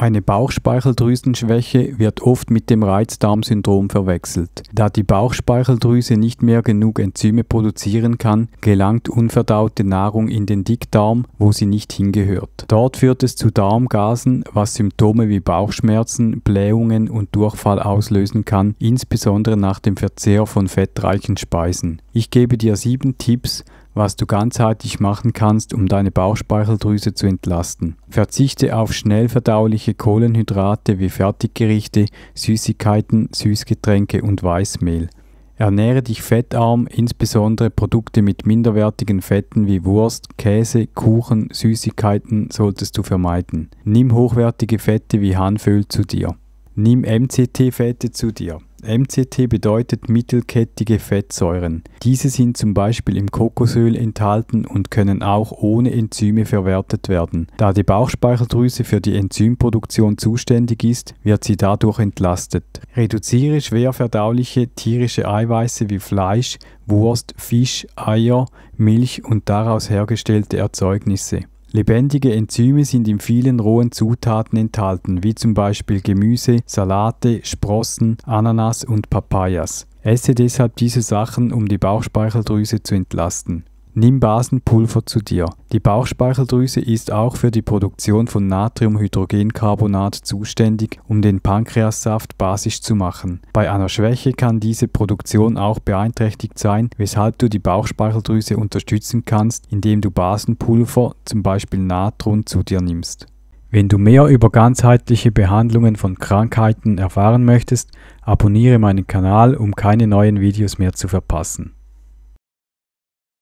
Eine Bauchspeicheldrüsenschwäche wird oft mit dem Reizdarmsyndrom verwechselt. Da die Bauchspeicheldrüse nicht mehr genug Enzyme produzieren kann, gelangt unverdaute Nahrung in den Dickdarm, wo sie nicht hingehört. Dort führt es zu Darmgasen, was Symptome wie Bauchschmerzen, Blähungen und Durchfall auslösen kann, insbesondere nach dem Verzehr von fettreichen Speisen. Ich gebe dir sieben Tipps, was du ganzheitlich machen kannst, um deine Bauchspeicheldrüse zu entlasten. Verzichte auf schnell verdauliche Kohlenhydrate wie Fertiggerichte, Süßigkeiten, Süßgetränke und Weißmehl. Ernähre dich fettarm, insbesondere Produkte mit minderwertigen Fetten wie Wurst, Käse, Kuchen, Süßigkeiten solltest du vermeiden. Nimm hochwertige Fette wie Hanföl zu dir. Nimm MCT-Fette zu dir. MCT bedeutet mittelkettige Fettsäuren. Diese sind zum Beispiel im Kokosöl enthalten und können auch ohne Enzyme verwertet werden. Da die Bauchspeicheldrüse für die Enzymproduktion zuständig ist, wird sie dadurch entlastet. Reduziere schwerverdauliche tierische Eiweiße wie Fleisch, Wurst, Fisch, Eier, Milch und daraus hergestellte Erzeugnisse. Lebendige Enzyme sind in vielen rohen Zutaten enthalten, wie zum Beispiel Gemüse, Salate, Sprossen, Ananas und Papayas. Esse deshalb diese Sachen, um die Bauchspeicheldrüse zu entlasten. Nimm Basenpulver zu dir. Die Bauchspeicheldrüse ist auch für die Produktion von Natriumhydrogencarbonat zuständig, um den Pankreassaft basisch zu machen. Bei einer Schwäche kann diese Produktion auch beeinträchtigt sein, weshalb du die Bauchspeicheldrüse unterstützen kannst, indem du Basenpulver, zum Beispiel Natron, zu dir nimmst. Wenn du mehr über ganzheitliche Behandlungen von Krankheiten erfahren möchtest, abonniere meinen Kanal, um keine neuen Videos mehr zu verpassen.